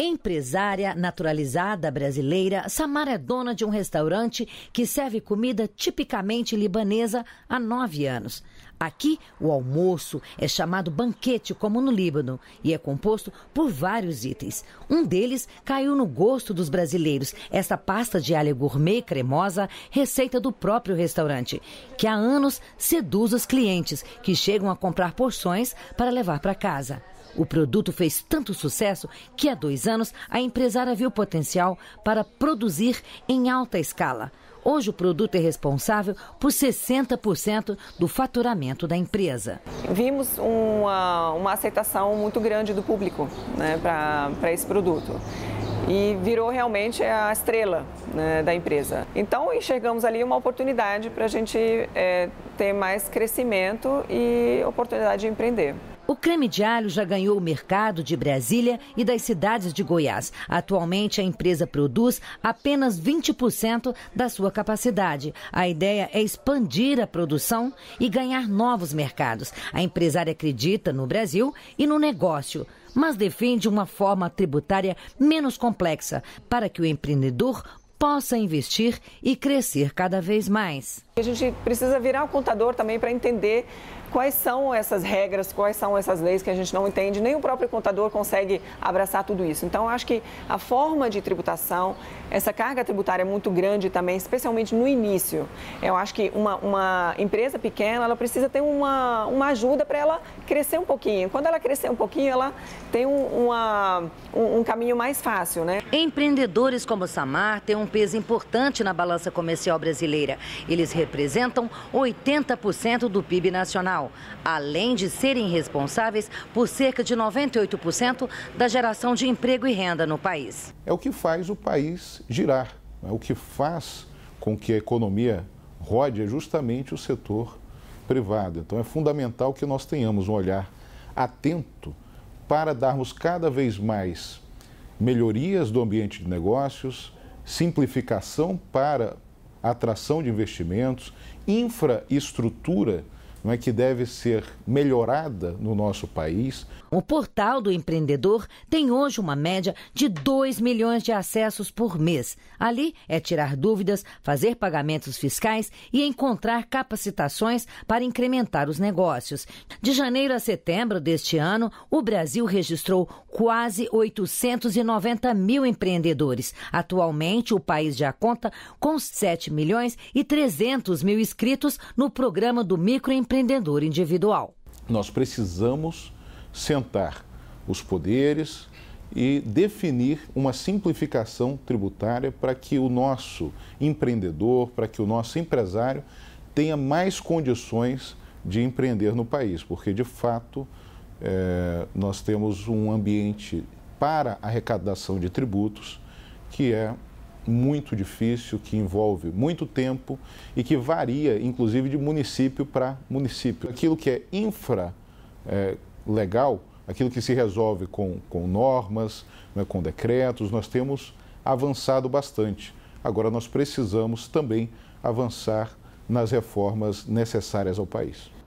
Empresária naturalizada brasileira, Samara é dona de um restaurante que serve comida tipicamente libanesa há nove anos. Aqui, o almoço é chamado banquete, como no Líbano, e é composto por vários itens. Um deles caiu no gosto dos brasileiros, essa pasta de alho gourmet cremosa, receita do próprio restaurante, que há anos seduz os clientes, que chegam a comprar porções para levar para casa. O produto fez tanto sucesso que há dois anos a empresária viu potencial para produzir em alta escala. Hoje o produto é responsável por 60% do faturamento da empresa. Vimos uma, uma aceitação muito grande do público né, para esse produto e virou realmente a estrela né, da empresa. Então enxergamos ali uma oportunidade para a gente é, ter mais crescimento e oportunidade de empreender. O creme de alho já ganhou o mercado de Brasília e das cidades de Goiás. Atualmente, a empresa produz apenas 20% da sua capacidade. A ideia é expandir a produção e ganhar novos mercados. A empresária acredita no Brasil e no negócio mas defende uma forma tributária menos complexa para que o empreendedor possa investir e crescer cada vez mais. A gente precisa virar o contador também para entender quais são essas regras, quais são essas leis que a gente não entende, nem o próprio contador consegue abraçar tudo isso. Então, acho que a forma de tributação, essa carga tributária é muito grande também, especialmente no início. Eu acho que uma, uma empresa pequena, ela precisa ter uma, uma ajuda para ela crescer um pouquinho. Quando ela crescer um pouquinho, ela tem um, uma, um, um caminho mais fácil, né? Empreendedores como o Samar têm um peso importante na balança comercial brasileira. Eles representam 80% do PIB nacional, além de serem responsáveis por cerca de 98% da geração de emprego e renda no país. É o que faz o país girar, é o que faz com que a economia rode é justamente o setor privado. Então é fundamental que nós tenhamos um olhar atento para darmos cada vez mais melhorias do ambiente de negócios, simplificação para atração de investimentos, infraestrutura não é, que deve ser melhorada no nosso país. O portal do empreendedor tem hoje uma média de 2 milhões de acessos por mês. Ali é tirar dúvidas, fazer pagamentos fiscais e encontrar capacitações para incrementar os negócios. De janeiro a setembro deste ano, o Brasil registrou quase 890 mil empreendedores. Atualmente, o país já conta com 7 milhões e 300 mil inscritos no programa do microempreendedor empreendedor individual. Nós precisamos sentar os poderes e definir uma simplificação tributária para que o nosso empreendedor, para que o nosso empresário tenha mais condições de empreender no país, porque de fato é, nós temos um ambiente para arrecadação de tributos que é muito difícil, que envolve muito tempo e que varia, inclusive, de município para município. Aquilo que é infra é, legal, aquilo que se resolve com, com normas, né, com decretos, nós temos avançado bastante. Agora, nós precisamos também avançar nas reformas necessárias ao país.